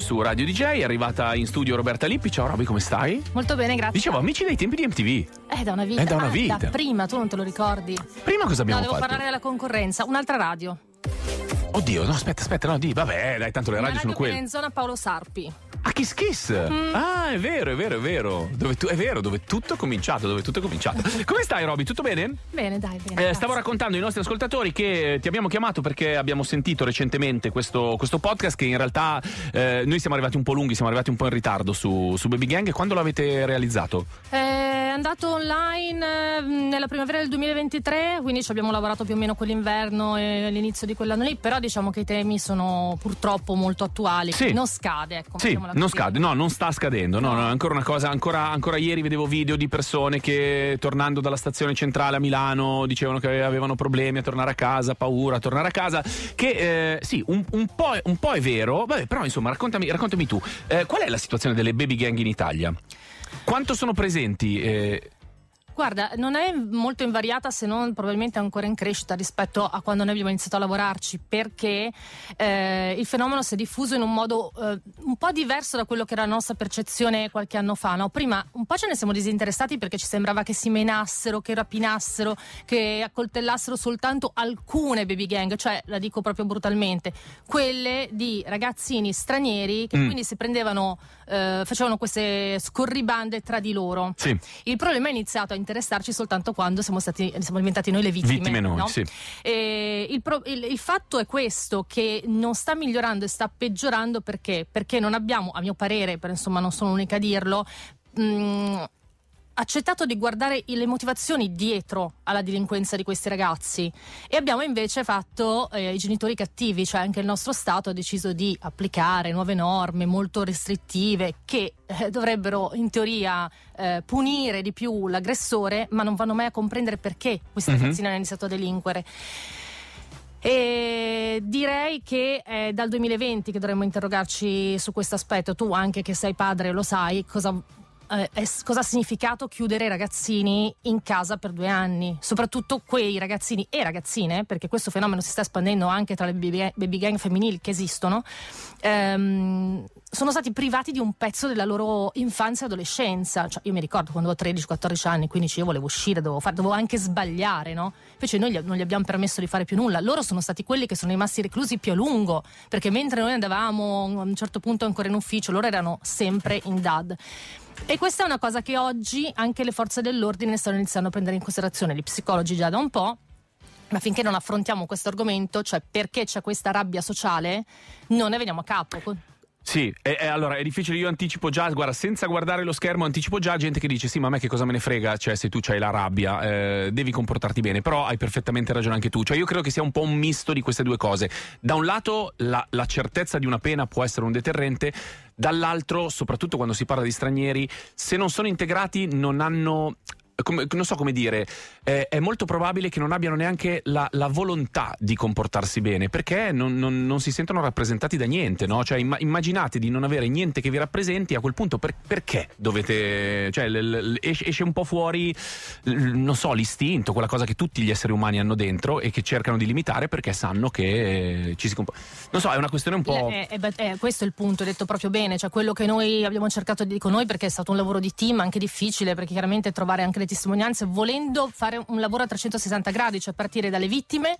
su Radio DJ. È arrivata in studio Roberta Lippi. Ciao Roby, come stai? Molto bene, grazie. Dicevo, amici dei tempi di MTV. Eh, da una vita. È eh, da una vita. Ah, da prima, tu non te lo ricordi. Prima cosa abbiamo fatto? No, devo parlare della concorrenza, un'altra radio. Oddio, no, aspetta, aspetta, no, di, vabbè, dai, tanto le radio, radio sono quelle. in zona Paolo Sarpi. A Kiss Kiss. Mm. Ah, è vero, è vero, è vero. Dove tu, è vero, dove tutto è cominciato, dove tutto è cominciato. Come stai, Roby? Tutto bene? Bene, dai, bene. Eh, stavo raccontando ai nostri ascoltatori che ti abbiamo chiamato perché abbiamo sentito recentemente questo, questo podcast che in realtà eh, noi siamo arrivati un po' lunghi, siamo arrivati un po' in ritardo su, su Baby Gang. Quando l'avete realizzato? Eh andato online ehm, nella primavera del 2023, quindi ci abbiamo lavorato più o meno quell'inverno e l'inizio di quell'anno lì, però diciamo che i temi sono purtroppo molto attuali, sì. non scade. Ecco, sì, non scade, no, non sta scadendo, no, no, ancora una cosa, ancora, ancora ieri vedevo video di persone che tornando dalla stazione centrale a Milano dicevano che avevano problemi a tornare a casa, paura a tornare a casa, che eh, sì, un, un, po', un, po', è vero, vabbè, però insomma raccontami, raccontami tu, eh, qual è la situazione delle baby gang in Italia? Quanto sono presenti eh, Guarda, non è molto invariata se non probabilmente ancora in crescita rispetto a quando noi abbiamo iniziato a lavorarci, perché eh, il fenomeno si è diffuso in un modo eh, un po' diverso da quello che era la nostra percezione qualche anno fa. No? Prima un po' ce ne siamo disinteressati perché ci sembrava che si menassero, che rapinassero, che accoltellassero soltanto alcune baby gang, cioè la dico proprio brutalmente, quelle di ragazzini stranieri che mm. quindi si prendevano, eh, facevano queste scorribande tra di loro. Sì. Il problema è iniziato a interagire interessarci soltanto quando siamo, stati, siamo diventati noi le vittime. vittime noi, no? sì. il, pro, il, il, fatto è questo, che non sta migliorando e sta peggiorando perché? Perché non abbiamo, a mio parere, per insomma non sono l'unica a dirlo, mh, mm, accettato di guardare le motivazioni dietro alla delinquenza di questi ragazzi e abbiamo invece fatto eh, i genitori cattivi, cioè anche il nostro Stato ha deciso di applicare nuove norme molto restrittive che eh, dovrebbero in teoria eh, punire di più l'aggressore, ma non vanno mai a comprendere perché questi mhm. ragazzini uh-huh. hanno iniziato a delinquere. E direi che è dal 2020 che dovremmo interrogarci su questo aspetto. Tu, anche che sei padre, lo sai cosa eh, cosa ha significato chiudere i ragazzini in casa per due anni, soprattutto quei ragazzini e ragazzine, perché questo fenomeno si sta espandendo anche tra le baby gang femminili che esistono, ehm, sono stati privati di un pezzo della loro infanzia e adolescenza. Cioè, io mi ricordo quando avevo 13-14 anni, 15 io volevo uscire, dovevo, fare, dovevo anche sbagliare, no? Invece noi non gli abbiamo permesso di fare più nulla. Loro sono stati quelli che sono rimasti reclusi più a lungo, perché mentre noi andavamo a un certo punto ancora in ufficio, loro erano sempre in DAD. E questa è una cosa che oggi anche le forze dell'ordine stanno iniziando a prendere in considerazione, gli psicologi già da un po'. Ma finché non affrontiamo questo argomento, cioè perché c'è questa rabbia sociale, non ne veniamo a capo. Sì, e, e allora è difficile, io anticipo già, guarda, senza guardare lo schermo anticipo già gente che dice sì, ma a me che cosa me ne frega, cioè se tu hai la rabbia eh, devi comportarti bene, però hai perfettamente ragione anche tu, cioè io credo che sia un po' un misto di queste due cose. Da un lato la, la certezza di una pena può essere un deterrente, dall'altro, soprattutto quando si parla di stranieri, se non sono integrati non hanno come, non so come dire, eh, è molto probabile che non abbiano neanche la, la volontà di comportarsi bene perché non, non, non, si sentono rappresentati da niente, no? Cioè, imm- immaginate di non avere niente che vi rappresenti, a quel punto per, perché dovete, cioè, l- l- esce un po' fuori, l- non so, l'istinto, quella cosa che tutti gli esseri umani hanno dentro e che cercano di limitare perché sanno che eh, ci si comporta. Non so, è una questione un po'. È, è, è, questo è il punto, detto proprio bene, cioè quello che noi abbiamo cercato di, dire con noi perché è stato un lavoro di team anche difficile perché chiaramente trovare anche le testimonianze volendo fare un lavoro a 360 gradi, cioè partire dalle vittime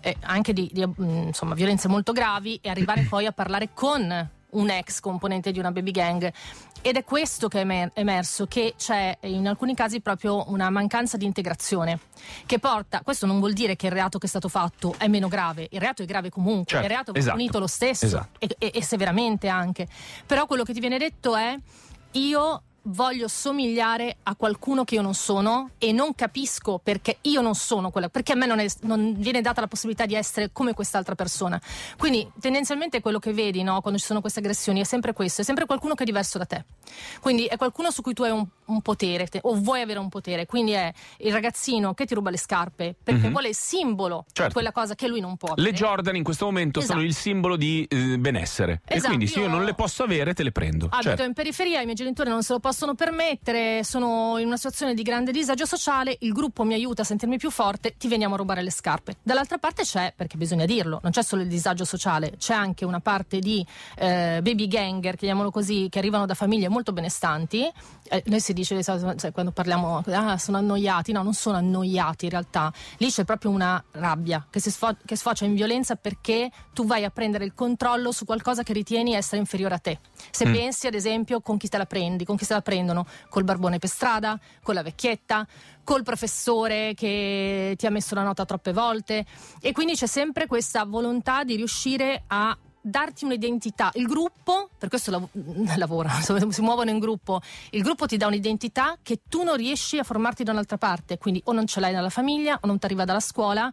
eh, anche di, di mm, insomma, violenze molto gravi e arrivare poi a parlare con un ex componente di una baby gang. Ed è questo che è emerso, che c'è eh, in alcuni casi proprio una mancanza di integrazione che porta, questo non vuol dire che il reato che è stato fatto è meno grave, il reato è grave comunque, certo, il reato va esatto, punito lo stesso esatto. e, e, e severamente anche, però quello che ti viene detto è io voglio somigliare a qualcuno che io non sono e non capisco perché io non sono quella, perché a me non, è, non viene data la possibilità di essere come quest'altra persona. Quindi tendenzialmente quello che vedi no, quando ci sono queste aggressioni è sempre questo, è sempre qualcuno che è diverso da te. Quindi è qualcuno su cui tu hai un un potere te, o vuoi avere un potere. Quindi è il ragazzino che ti ruba le scarpe perché mm-hmm. vuole il simbolo certo. di quella cosa che lui non può. Avere. Le Jordan in questo momento esatto. sono il simbolo di eh, benessere. Esatto, e quindi se io, io non le posso avere te le prendo. Abito certo. in periferia, i miei genitori non se lo possono permettere, sono in una situazione di grande disagio sociale, il gruppo mi aiuta a sentirmi più forte, ti veniamo a rubare le scarpe. Dall'altra parte c'è, perché bisogna dirlo, non c'è solo il disagio sociale, c'è anche una parte di eh, baby ganger, chiamiamolo così, che arrivano da famiglie molto benestanti. Eh, noi si dice cioè, quando parliamo, ah, sono annoiati, no, non sono annoiati in realtà, lì c'è proprio una rabbia che, sfo- che sfocia in violenza perché tu vai a prendere il controllo su qualcosa che ritieni essere inferiore a te. Se mm. pensi ad esempio con chi te la prendi, con chi se la prendono, col barbone per strada, con la vecchietta, col professore che ti ha messo la nota troppe volte e quindi c'è sempre questa volontà di riuscire a darti un'identità. Il gruppo, per questo lav- lavora, si muovono in gruppo, il gruppo ti dà un'identità che tu non riesci a formarti da un'altra parte, quindi o non ce l'hai dalla famiglia o non ti arriva dalla scuola.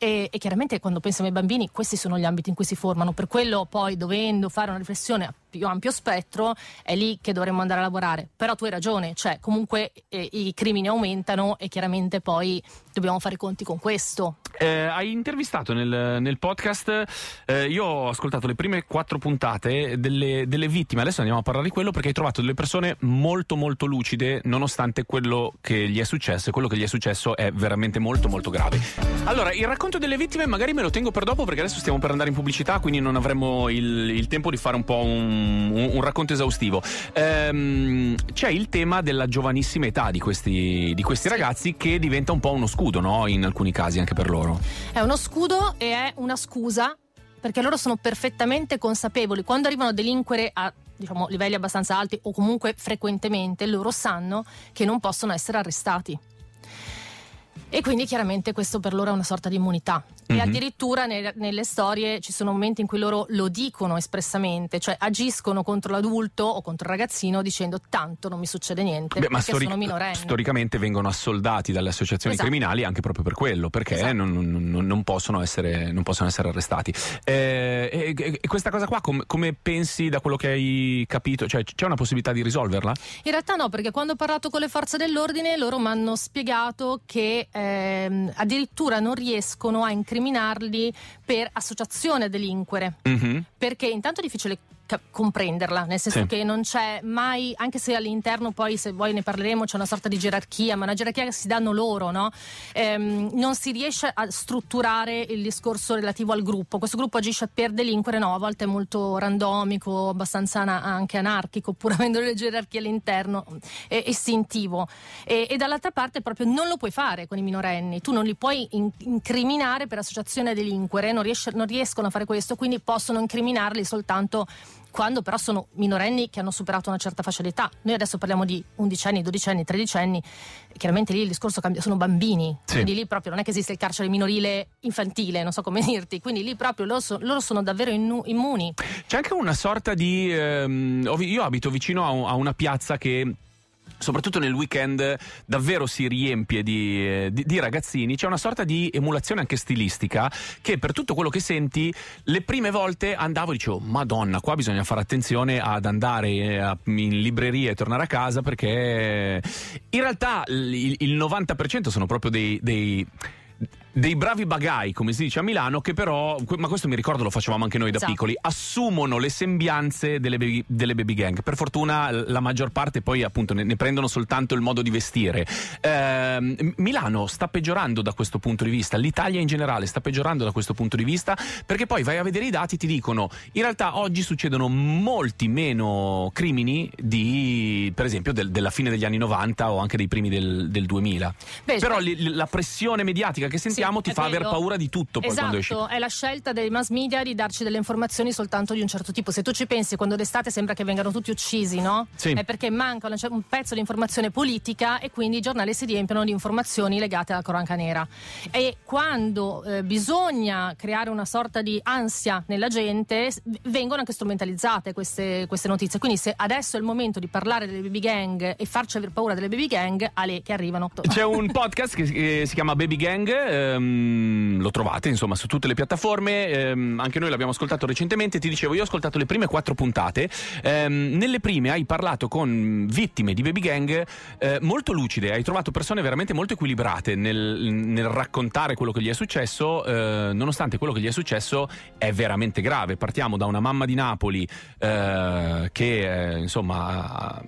E, e chiaramente quando pensiamo ai bambini, questi sono gli ambiti in cui si formano, per quello poi dovendo fare una riflessione più ampio spettro, è lì che dovremmo andare a lavorare. Però tu hai ragione, cioè comunque eh, i crimini aumentano e chiaramente poi dobbiamo fare i conti con questo. Eh, hai intervistato nel, nel podcast, eh, io ho ascoltato le prime quattro puntate delle, delle, vittime, adesso andiamo a parlare di quello perché hai trovato delle persone molto molto lucide nonostante quello che gli è successo e quello che gli è successo è veramente molto molto grave. Allora, il racconto delle vittime magari me lo tengo per dopo perché adesso stiamo per andare in pubblicità, quindi non avremo il, il tempo di fare un po' un un, un, racconto esaustivo. Ehm, c'è il tema della giovanissima età di questi, di questi sì. ragazzi che diventa un po' uno scudo, no? In alcuni casi anche per loro. È uno scudo e è una scusa perché loro sono perfettamente consapevoli. Quando arrivano a delinquere a diciamo, livelli abbastanza alti o comunque frequentemente, loro sanno che non possono essere arrestati. E quindi chiaramente questo per loro è una sorta di immunità mm-hmm. e mhm. addirittura ne, nelle storie ci sono momenti in cui loro lo dicono espressamente, cioè agiscono contro l'adulto o contro il ragazzino dicendo tanto non mi succede niente Beh, ma storic- sono minorenne. Storicamente vengono assoldati dalle associazioni esatto. criminali anche proprio per quello, perché esatto. non, non, non, possono essere, non, possono essere, arrestati. Eh, e, e questa cosa qua com- come pensi da quello che hai capito? Cioè c'è una possibilità di risolverla? In realtà no, perché quando ho parlato con le forze dell'ordine loro mi hanno spiegato che ehm, addirittura non riescono a incriminare incriminarli per associazione a delinquere. Mm-hmm. Perché intanto è difficile comprenderla, nel senso sì. che non c'è mai, anche se all'interno poi se vuoi ne parleremo c'è una sorta di gerarchia, ma una gerarchia che si danno loro, no? ehm, non si riesce a strutturare il discorso relativo al gruppo, questo gruppo agisce per delinquere, no, a volte è molto randomico, abbastanza na- anche anarchico, pur avendo le gerarchie all'interno, è istintivo e, e, dall'altra parte proprio non lo puoi fare con i minorenni, tu non li puoi in- incriminare per associazione a delinquere, non, riesce, non riescono a fare questo, quindi possono incriminarli soltanto quando però sono minorenni che hanno superato una certa fascia d'età. Noi adesso parliamo di undicenni, dodicenni, tredicenni, chiaramente lì il discorso cambia, sono bambini, sì. quindi lì proprio non è che esiste il carcere minorile infantile, non so come dirti, quindi lì proprio loro, so, loro sono davvero immuni. C'è anche una sorta di... Ehm, io abito vicino a, a una piazza che soprattutto nel weekend davvero si riempie di, eh, di, di, ragazzini, c'è una sorta di emulazione anche stilistica che per tutto quello che senti le prime volte andavo e dicevo madonna qua bisogna fare attenzione ad andare eh, in libreria e tornare a casa perché in realtà il, il 90% sono proprio dei, dei dei bravi bagai, come si dice a Milano, che però, ma questo mi ricordo lo facevamo anche noi da esatto. piccoli, assumono le sembianze delle baby, delle baby, gang. Per fortuna la maggior parte poi appunto ne, ne prendono soltanto il modo di vestire. Eh, Milano sta peggiorando da questo punto di vista, l'Italia in generale sta peggiorando da questo punto di vista, perché poi vai a vedere i dati e ti dicono, in realtà oggi succedono molti meno crimini di, per esempio, del, della fine degli anni 90 o anche dei primi del, del 2000. Beh, però li, la pressione mediatica che sentiamo... Sì sappiamo ti fa quello. aver paura di tutto poi esatto, quando è la scelta dei mass media di darci delle informazioni soltanto di un certo tipo. Se tu ci pensi, quando d'estate sembra che vengano tutti uccisi, no? Sì. È perché manca un pezzo di informazione politica e quindi i giornali si riempiono di informazioni legate alla cronaca nera. E quando eh, bisogna creare una sorta di ansia nella gente, vengono anche strumentalizzate queste, queste notizie. Quindi se adesso è il momento di parlare delle baby gang e farci aver paura delle baby gang, a che arrivano. C'è un podcast che si chiama Baby Gang. Eh, ehm, lo trovate insomma su tutte le piattaforme, ehm, anche noi l'abbiamo ascoltato recentemente, ti dicevo io ho ascoltato le prime quattro puntate, ehm, nelle prime hai parlato con vittime di baby gang eh, molto lucide, hai trovato persone veramente molto equilibrate nel, nel raccontare quello che gli è successo, eh, nonostante quello che gli è successo è veramente grave, partiamo da una mamma di Napoli eh, che eh, insomma ha,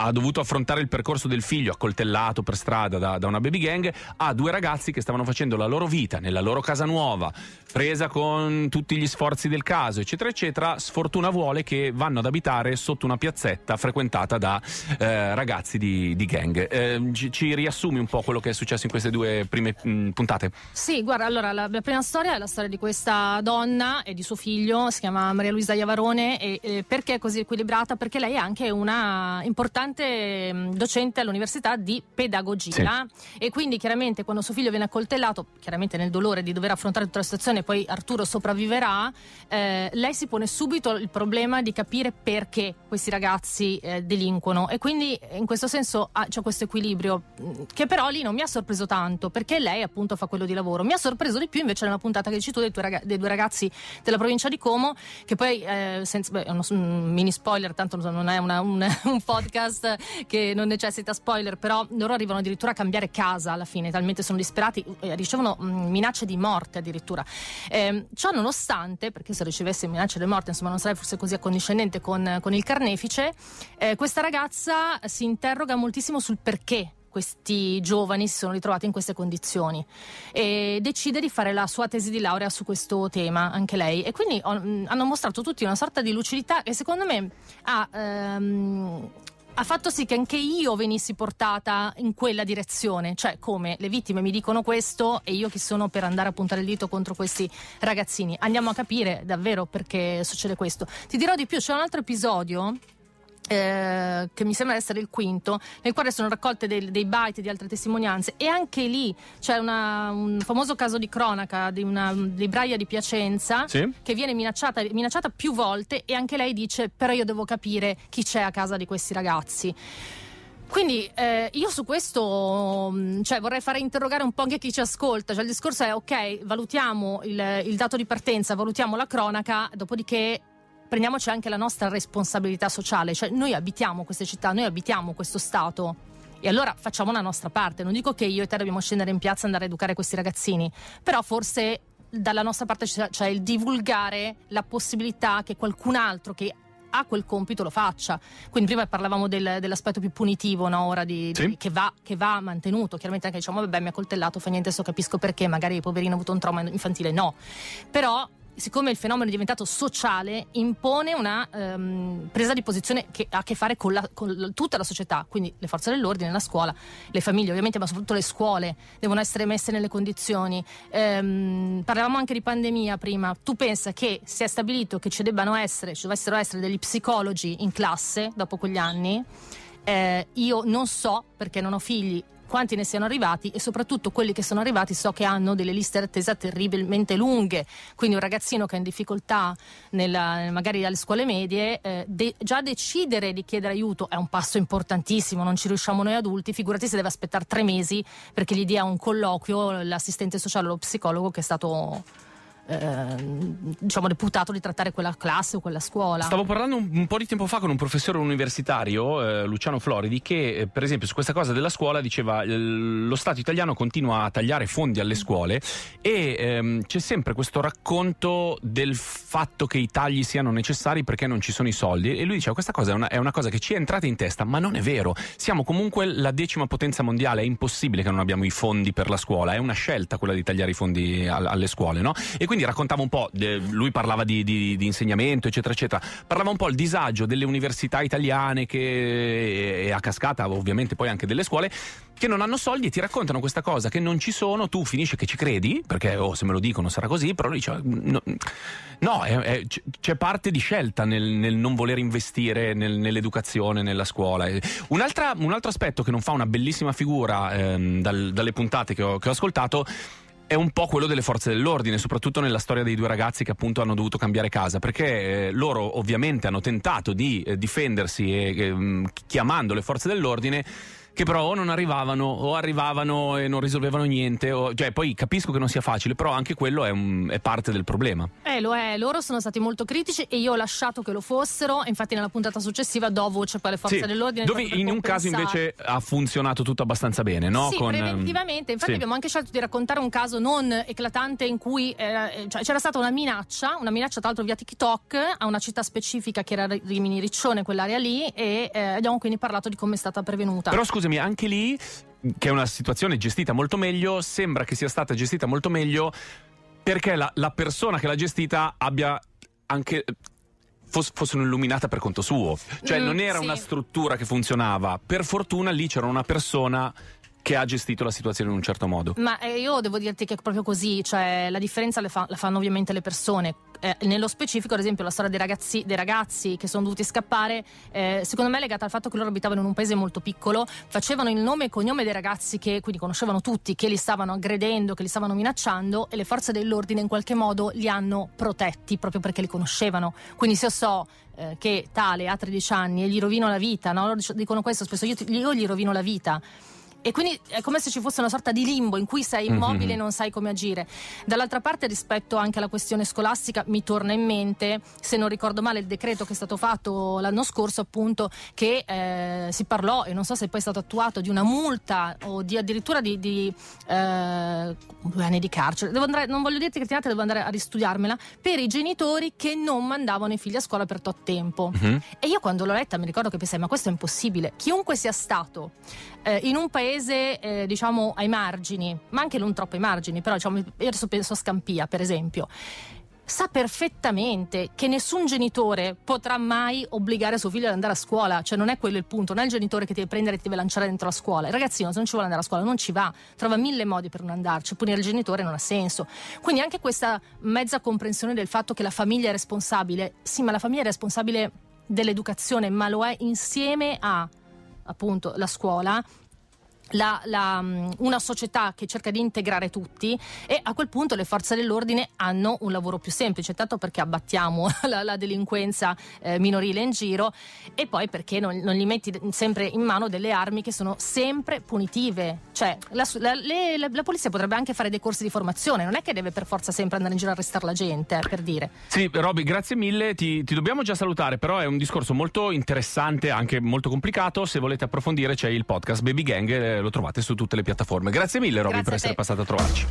ha, dovuto affrontare il percorso del figlio accoltellato per strada da, da una baby gang, a due ragazzi che stavano facendo facendo la loro vita nella loro casa nuova, presa con tutti gli sforzi del caso, eccetera, eccetera, sfortuna vuole che vanno ad abitare sotto una piazzetta frequentata da eh, ragazzi di, di gang. Eh, ci, ci, riassumi un po' quello che è successo in queste due prime mh, mm, puntate? Sì, guarda, allora la, la, prima storia è la storia di questa donna e di suo figlio, si chiama Maria Luisa Iavarone, e, e perché è così equilibrata? Perché lei è anche una importante mm, docente all'università di pedagogia sì. e quindi chiaramente quando suo figlio viene accoltellato stato chiaramente nel dolore di dover affrontare tutta la situazione, e poi Arturo sopravviverà, eh, lei si pone subito il problema di capire perché questi ragazzi eh, delinquono e quindi eh, in questo senso ah, c'è questo equilibrio mm, che però lì non mi ha sorpreso tanto perché lei appunto fa quello di lavoro. Mi ha sorpreso di più invece nella puntata che dici tu dei, rag- dei due ragazzi della provincia di Como che poi, eh, senza, beh, uno, un mm, mini spoiler, tanto non è una, un, un podcast che non necessita spoiler, però loro arrivano addirittura a cambiare casa alla fine, talmente sono disperati. Eh, ricevono mm, minacce di morte addirittura. Eh, ciò nonostante, perché se ricevesse minacce di morte insomma non sarei forse così accondiscendente con, con il carnefice, eh, questa ragazza si interroga moltissimo sul perché questi giovani si sono ritrovati in queste condizioni e decide di fare la sua tesi di laurea su questo tema, anche lei. E quindi ho, oh, mm, hanno mostrato tutti una sorta di lucidità che secondo me ha, ehm, ha fatto sì che anche io venissi portata in quella direzione, cioè come le vittime mi dicono questo e io chi sono per andare a puntare il dito contro questi ragazzini. Andiamo a capire davvero perché succede questo. Ti dirò di più, c'è un altro episodio eh, che mi sembra essere il quinto, nel quale sono raccolte dei, dei byte di altre testimonianze e anche lì c'è una, un famoso caso di cronaca di una libraia di Piacenza sì. che viene minacciata, minacciata più volte e anche lei dice però io devo capire chi c'è a casa di questi ragazzi. Quindi eh, io su questo mm, cioè, vorrei fare interrogare un po' anche chi ci ascolta. Cioè, il discorso è ok, valutiamo il, il dato di partenza, valutiamo la cronaca, dopodiché prendiamoci anche la nostra responsabilità sociale, cioè noi abitiamo queste città, noi abitiamo questo Stato. E allora facciamo la nostra parte. Non dico che io e te dobbiamo scendere in piazza e andare a educare questi ragazzini, però forse dalla nostra parte c'è il divulgare la possibilità che qualcun altro che ha quel compito lo faccia. Quindi prima parlavamo del, dell'aspetto più punitivo, no? Ora di, sì. di, che, va, che, va, mantenuto. Chiaramente anche diciamo, vabbè, mi ha coltellato, fa niente, adesso capisco perché, magari poverino ha avuto un trauma infantile. No. Però siccome il fenomeno è diventato sociale, impone una ehm, presa di posizione che ha a che fare con, la, con, tutta la società, quindi le forze dell'ordine, la scuola, le famiglie ovviamente, ma soprattutto le scuole devono essere messe nelle condizioni. Ehm, parlavamo anche di pandemia prima, tu pensa che si è stabilito che ci debbano essere, ci dovessero essere degli psicologi in classe dopo quegli anni? Eh, io non so, perché non ho figli, quanti ne siano arrivati e soprattutto quelli che sono arrivati so che hanno delle liste d'attesa terribilmente lunghe, quindi un ragazzino che è in difficoltà nella, magari alle scuole medie, eh, de- già decidere di chiedere aiuto è un passo importantissimo, non ci riusciamo noi adulti, figurati se deve aspettare tre mesi perché gli dia un colloquio l'assistente sociale o lo psicologo che è stato eh, diciamo deputato di trattare quella classe o quella scuola. Stavo parlando un, un po' di tempo fa con un professore universitario, eh, Luciano Floridi, che eh, per esempio su questa cosa della scuola diceva eh, lo Stato italiano continua a tagliare fondi alle scuole e ehm, c'è sempre questo racconto del fatto che i tagli siano necessari perché non ci sono i soldi e lui diceva questa cosa è una, è una cosa che ci è entrata in testa ma non è vero, siamo comunque la decima potenza mondiale, è impossibile che non abbiamo i fondi per la scuola, è una scelta quella di tagliare i fondi al, alle scuole, no? E quindi quindi raccontava un po', eh, lui parlava di, di, di, insegnamento, eccetera, eccetera, parlava un po' il disagio delle università italiane che, e a cascata ovviamente poi anche delle scuole, che non hanno soldi e ti raccontano questa cosa, che non ci sono, tu finisci che ci credi, perché oh, se me lo dicono sarà così, però lui dice, no, no è, è, c'è parte di scelta nel, nel non voler investire nel, nell'educazione, nella scuola. Un, altra, un altro aspetto che non fa una bellissima figura ehm, dal, dalle puntate che ho, che ho ascoltato, è un po' quello delle forze dell'ordine, soprattutto nella storia dei due ragazzi che appunto hanno dovuto cambiare casa, perché eh, loro ovviamente hanno tentato di eh, difendersi e, eh, chiamando le forze dell'ordine che però o non arrivavano o arrivavano e non risolvevano niente. O, cioè, poi capisco che non sia facile, però anche quello è, un, è parte del problema. Eh, lo è. Loro sono stati molto critici e io ho lasciato che lo fossero. Infatti, nella puntata successiva do voce poi alle forze sì, dell'ordine. Dove in un caso invece ha funzionato tutto abbastanza bene, no? Sì, Con, preventivamente. Ehm, infatti, sì. abbiamo anche scelto di raccontare un caso non eclatante in cui eh, cioè, c'era stata una minaccia, una minaccia tra l'altro via TikTok a una città specifica che era Rimini Riccione, quell'area lì, e eh, abbiamo quindi parlato di come è stata prevenuta. Però scusa scusami, anche lì, che è una situazione gestita molto meglio, sembra che sia stata gestita molto meglio perché la, la persona che l'ha gestita abbia anche fosse un'illuminata per conto suo. Cioè, mm, non era sì. una struttura che funzionava. Per fortuna lì c'era una persona che ha gestito la situazione in un certo modo. Ma eh, io devo dirti che è proprio così, cioè la differenza fa, la fanno ovviamente le persone. Eh, nello specifico, ad esempio, la storia dei ragazzi, dei ragazzi che sono dovuti scappare, eh, secondo me è legata al fatto che loro abitavano in un paese molto piccolo, facevano il nome e cognome dei ragazzi che quindi conoscevano tutti, che li stavano aggredendo, che li stavano minacciando e le forze dell'ordine in qualche modo li hanno protetti proprio perché li conoscevano. Quindi se io so eh, che tale ha 13 anni e gli rovino la vita, no? loro dicono questo spesso, io, io gli rovino la vita e quindi è come se ci fosse una sorta di limbo in cui sei immobile mm-hmm. e mhm. non sai come agire. Dall'altra parte, rispetto anche alla questione scolastica, mi torna in mente, se non ricordo male, il decreto che è stato fatto l'anno scorso, appunto, che eh, si parlò, e non so se è poi è stato attuato, di una multa o di addirittura di, di eh, due anni di carcere. Andare, non voglio dirti che tirate, devo andare a ristudiarmela, per i genitori che non mandavano i figli a scuola per tot tempo. Mm-hmm. E io quando l'ho letta mi ricordo che pensai, ma questo è impossibile. Chiunque sia stato eh, in un paese eh, diciamo ai margini, ma anche non troppo ai margini, però diciamo, io adesso penso a Scampia per esempio, sa perfettamente che nessun genitore potrà mai obbligare suo figlio ad andare a scuola, cioè non è quello il punto, non è il genitore che ti deve prendere e ti deve lanciare dentro la scuola. Il ragazzino se non ci vuole andare a scuola non ci va, trova mille modi per non andarci, punire il genitore non ha senso. Quindi anche questa mezza comprensione del fatto che la famiglia è responsabile, sì ma la famiglia è responsabile dell'educazione, ma lo è insieme a appunto la scuola la, la, mm, una società che cerca di integrare tutti e a quel punto le forze dell'ordine hanno un lavoro più semplice, tanto perché abbattiamo la, la delinquenza eh, minorile in giro e poi perché non, non, gli metti sempre in mano delle armi che sono sempre punitive. Cioè la, le, la, polizia potrebbe anche fare dei corsi di formazione, non è che deve per forza sempre andare in giro a arrestare la gente, eh, per dire. Sì, Roby, grazie mille, ti, ti dobbiamo già salutare, però è un discorso molto interessante, anche molto complicato, se volete approfondire c'è il podcast Baby Gang eh, lo trovate su tutte le piattaforme. Grazie mille Roby per essere passato a trovarci.